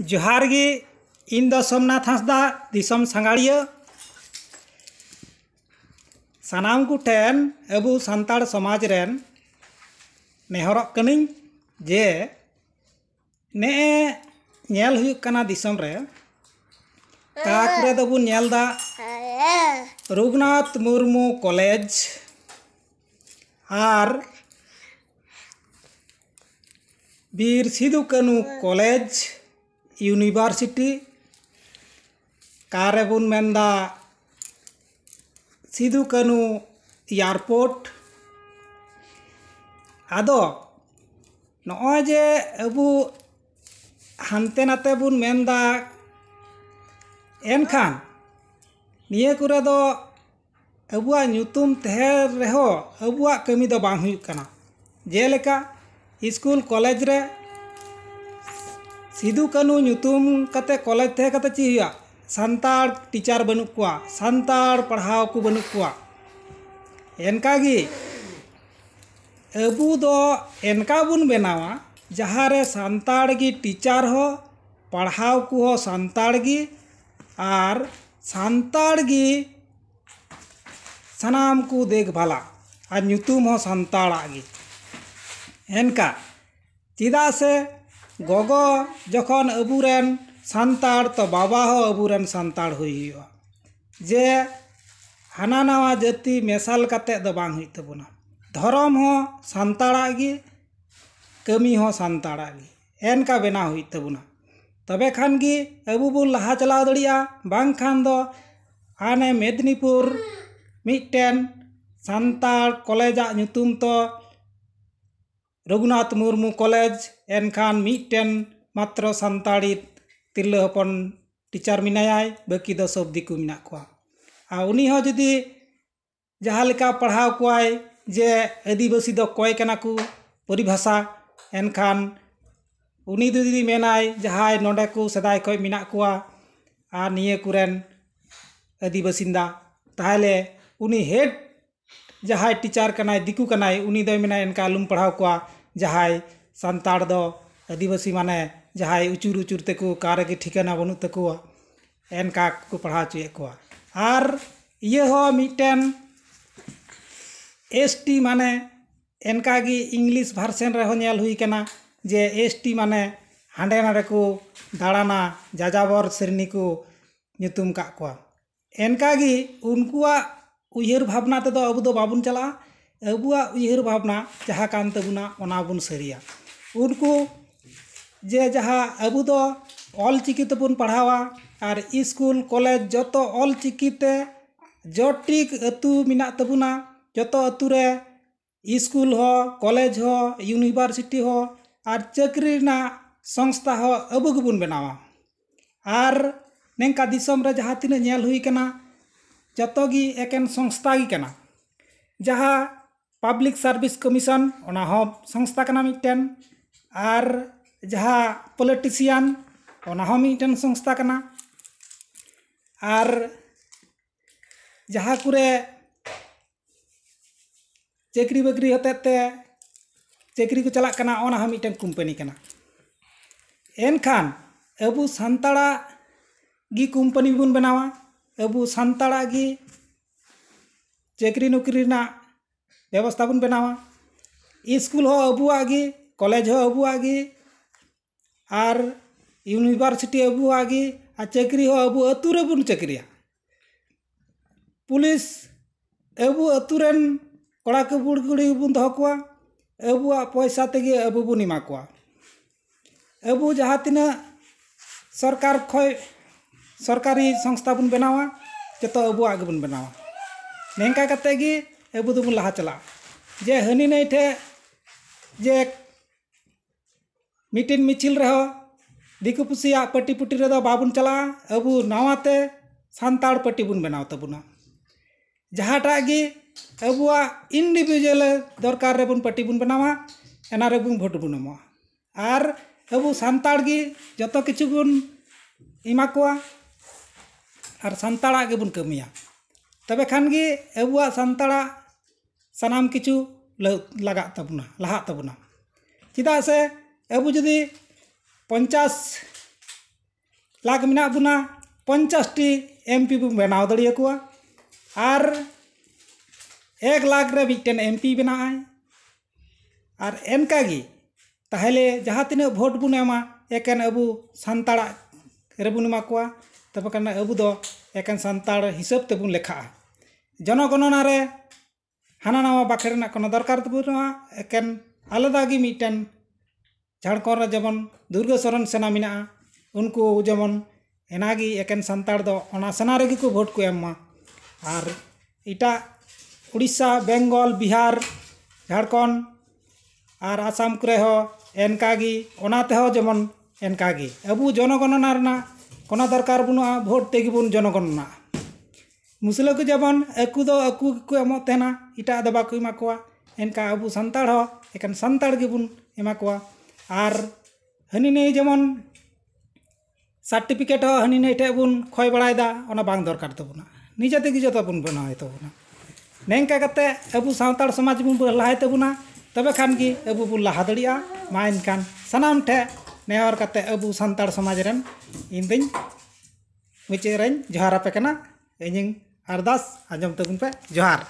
जोहार गे इन दोमनाथ हंसदा दिसम संगाड़िया सनाम को टेन अब सान समाज रेन नेहर कनी जे नेल रघुनाथ मुरमू कलेज और बीर सिदू कानू कलेज यूनिवर्सिटी कारेबन मेंदा सिधु कानू एयरपोर्ट आदो नॉय अब हाते नाते बन मेंदा एनखान निये अब दो अबुआ रहो अबुआ कमी दो बांग हुई स्कूल कॉलेज रे सिदू कानू कॉलेज थे चीज़ सानतार टीचार बनू को सानतार पढ़ा को बनू को एनका अब एनका बन बनावा जहाँ सानतार टीचार हो पढ़ा को हो सानी और सानतार सनाम को देखभाला और सानी एनका चा से ᱜᱚᱜᱚ ᱡᱚᱠᱷᱚᱱ ᱟᱵᱚᱨᱮᱱ ᱥᱟᱱᱛᱟᱲ ᱛᱚ ᱵᱟᱵᱟ ᱦᱚᱸ ᱟᱵᱚᱨᱮᱱ ᱥᱟᱱᱛᱟᱲ ᱦᱩᱭ ᱦᱩᱭᱩᱜᱼᱟ ᱡᱮ ᱦᱟᱱᱟ ᱱᱟᱣᱟ ᱡᱟᱹᱛᱤ ᱢᱮᱥᱟᱞ ᱠᱟᱛᱮᱫ ᱫᱚ ᱵᱟᱝ ᱦᱩᱭᱩᱜ ᱛᱟᱵᱚᱱᱟ ᱫᱷᱚᱨᱚᱢ ᱦᱚᱸ ᱥᱟᱱᱛᱟᱲᱟᱜ ᱜᱮ ᱠᱟᱹᱢᱤ ᱦᱚᱸ ᱥᱟᱱᱛᱟᱲᱟᱜ ᱜᱮ ᱮᱱᱠᱟ ᱵᱮᱱᱟᱣ ᱦᱩᱭᱩᱜ ᱛᱟᱵᱚᱱᱟ ᱛᱚᱵᱮ ᱠᱷᱟᱱ ᱜᱮ ᱟᱵᱚ ᱵᱚᱱ ᱞᱟᱦᱟ ᱪᱟᱞᱟᱣ ᱫᱟᱲᱮᱭᱟᱜᱼᱟ ᱵᱟᱝᱠᱷᱟᱱ ᱫᱚ ᱦᱟᱱᱮ ᱢᱮᱫᱽᱱᱤᱯᱩᱨ ᱢᱤᱫᱴᱮᱱ ᱥᱟᱱᱛᱟᱲ ᱠᱚᱞᱮᱡᱟᱜ ᱧᱩᱛᱩᱢ ᱛᱚ ᱨᱚᱜᱷᱩᱱᱟᱛᱷ ᱢᱩᱨᱢᱩ ᱠᱚᱞᱮᱡᱽ एनखान मीटन मात्र सानी तिरल हपन टीचार मेयाय बाकी सब दिकू मे उन्नी जी जहाँ पढ़ा को जे आदिवासी कयकना को परिभाषा एनखान उन्नी जी मेना जहाँ नोड़ को सदा खो मे नियेन आदिवासीदा तेल उन्नी हेड जहाँ टीचार दिकू कना दो मेना लूम पढ़ा को जहाँ सानदिवासी मान जहाँ उचुर उचुर कार ठिकाना बनू तक एन का पढ़ा चुए को मीटन एस टी मान एनका इंग्लिश भार्सन होना जे एस टी मान हाँडे ना को दाड़ाना जाजावर श्रेणी को नितुम एनका उनकुआ उहर भावना तब बाबन चला अब उहर भावना जहाँ तबना सरिया उनको जे जहाँ अब ऑल चिकीते बन पढ़ावा और स्कूल कॉलेज जो तो ऑल चिकीते जटिक अतुनाबना जो अतुरे स्कूल हो कॉलेज हो यूनिवर्सिटी हो और चाकरी संस्था हो अब बन बनावा और नंका जहाँ तीन नल होना जो एकेन संस्था की कना जहाँ पब्लिक सर्विस कमीशन संस्था मिट्टन आर जहाँ पलिटिशियान मिटन संस्था करना आर जहाँ कुरे चाकरी बकरी हत चाकरी को चलना मिटन कम्पनी एनखान अब सानाड़ा गी कम्पनी बन बनावा अब सानाड़ा गी चाकरी नौकरी व्यवस्था बन बनावा स्कूल हो अबुआ गी कलेज हबु आगे आर यूनिवर्सिटी हबु आगे आ चाकरी हबु अतुरे बन चाकरिया पुलिस अब अतुरेन कड़ा के बुड़ गुड़ी बन दोकवा अबु पैसा तेगे अबु बन इमाकवा अब जहाँ तिना सरकार खय सरकारी संस्था बन बनावा जत अब आगे बन बनावा नेंका कते गी अबु दुबु तो लाहा चला जे हनी नै थे जे मिट्टी मिचिल रहा दिकुपुसिया पट्टी पुटी रे बाबन चला अब नवाते सानताड़ पट्टी बन बनाओ तबुना तो जहाटा गे अब इंडिविजुअल दरकार रे बन पट्टी बन बनावा एना रे बन भोट बन एमवा आर अब सानताड़ गे जत किछु बन इमा आर सानताड़ा गे बन कमिया तबे खान गे अब सानताड़ा सनाम किछु लगा तबुना तो लहा तबुना तो चिदा से अब जदि पचास लाख मेना बोना पचास टी एम पी बन बनाव दड़िया और एक लाख रे मिट्टन एम पी बना और एनका तहले जहाँ तीन भोट बन एकेन अब सानताड़ रेबन एमा तब अब एकेन सानताड़ हिसाब तेबन लेखा जनगणना रे हाना नावा बाखेर दरकार तब एकेन आलदा मिट्टन ᱡᱷᱟᱲᱠᱷᱚᱸᱰ ᱨᱮ ᱡᱮᱢᱚᱱ ᱫᱩᱨᱜᱟᱹ ᱥᱚᱨᱮᱱ ᱥᱮᱱᱟ ᱢᱮᱱᱟᱜᱼᱟ ᱩᱱᱠᱩ ᱡᱮᱢᱚᱱ ᱮᱱᱟᱜᱮ ᱮᱠᱮᱱ ᱥᱟᱱᱛᱟᱲ ᱫᱚ ᱚᱱᱟ ᱥᱮᱱᱟ ᱨᱮᱜᱮ ᱠᱚ ᱵᱷᱳᱴ ᱠᱚ ᱮᱢ ᱢᱟ ᱟᱨ ᱮᱴᱟᱜ ᱩᱲᱤᱥᱥᱟ ᱵᱮᱝᱜᱚᱞ ᱵᱤᱦᱟᱨ ᱡᱷᱟᱲᱠᱷᱚᱸᱰ ᱟᱨ ᱟᱥᱟᱢ ᱠᱚᱨᱮ ᱦᱚᱸ ᱮᱱᱠᱟᱜᱮ ᱚᱱᱟ ᱛᱮᱦᱚᱸ ᱡᱮᱢᱚᱱ ᱮᱱᱠᱟᱜᱮ ᱟᱵᱚ ᱡᱚᱱᱚᱜᱚᱱᱚᱱᱟ ᱨᱮᱱᱟᱜ ᱠᱳᱱᱳ ᱫᱚᱨᱠᱟর ᱵᱟᱹᱱᱩᱜᱼᱟ ᱵᱷᱳᱴ ᱛᱮᱜᱮ ᱵᱚᱱ ᱡᱚᱱᱚᱜᱚᱱᱚᱱᱟ ᱢᱩᱥᱞᱟᱹ ᱠᱚ ᱡᱮᱢᱚᱱ ᱟᱠᱚ ᱫᱚ ᱟᱠᱚ ᱜᱮᱠᱚ ᱮᱢᱚᱜ ᱛᱟᱦᱮᱱᱟ ᱮᱴᱟᱜ ᱫᱚ ᱵᱟᱠᱚ ᱮᱢᱟ ᱠᱚᱣᱟ ᱮᱱᱠᱟ ᱟᱵᱚ ᱥᱟᱱᱛᱟᱲ ᱦᱚᱸ ᱮᱠᱮᱱ ᱥᱟᱱᱛᱟᱲ ᱜᱮᱵᱚᱱ ᱮᱢᱟ ᱠᱚᱣᱟ ᱟᱨ ᱦᱟᱹᱱᱤ ᱱᱟᱹᱭ ᱡᱮᱢᱚᱱ ᱥᱟᱨᱴᱤᱯᱷᱤᱠᱮᱴ ᱦᱚᱸ ᱦᱟᱹᱱᱤ ᱱᱟᱹᱭ ᱴᱷᱮᱡ ᱵᱚᱱ ᱠᱷᱚᱭ ᱵᱟᱲᱟᱭᱮᱫᱟ ᱚᱱᱟ ᱵᱟᱝ ᱫᱚᱨᱠᱟᱨ ᱛᱟᱵᱚᱱᱟ ᱱᱤᱡᱮ ᱛᱮᱜᱮ ᱡᱚᱛᱚ ᱵᱚᱱ ᱵᱮᱱᱟᱣᱮᱫ ᱛᱟᱵᱚᱱᱟ ᱱᱮᱝᱠᱟ ᱠᱟᱛᱮ ᱟᱵᱚ ᱥᱟᱱᱛᱟᱲ ᱥᱚᱢᱟᱡᱽ ᱵᱚᱱ ᱞᱟᱦᱟᱭ ᱛᱟᱵᱚᱱᱟ ᱛᱚᱵᱮ ᱠᱷᱟᱱ ᱜᱮ ᱟᱵᱚ ᱵᱚᱱ ᱞᱟᱦᱟ ᱫᱟᱲᱮᱭᱟᱜᱼᱟ ᱢᱟ ᱮᱱᱠᱷᱟᱱ ᱥᱟᱱᱟᱢ ᱴᱷᱮᱡ ᱱᱮᱦᱚᱨ ᱠᱟᱛᱮ ᱟᱵᱚ ᱥᱟᱱᱛᱟᱲ ᱥᱚᱢᱟᱡᱽ ᱨᱮᱱ ᱤᱧᱫᱩᱧ ᱢᱩᱪᱟᱹᱫ ᱨᱮᱧ ᱡᱚᱦᱟᱨ ᱟᱯᱮ ᱠᱟᱱᱟ ᱤᱧᱤᱧ ᱟᱨᱫᱟᱥ ᱟᱸᱡᱚᱢ ᱛᱟᱵᱚᱱ ᱯᱮ ᱡᱚᱦᱟᱨ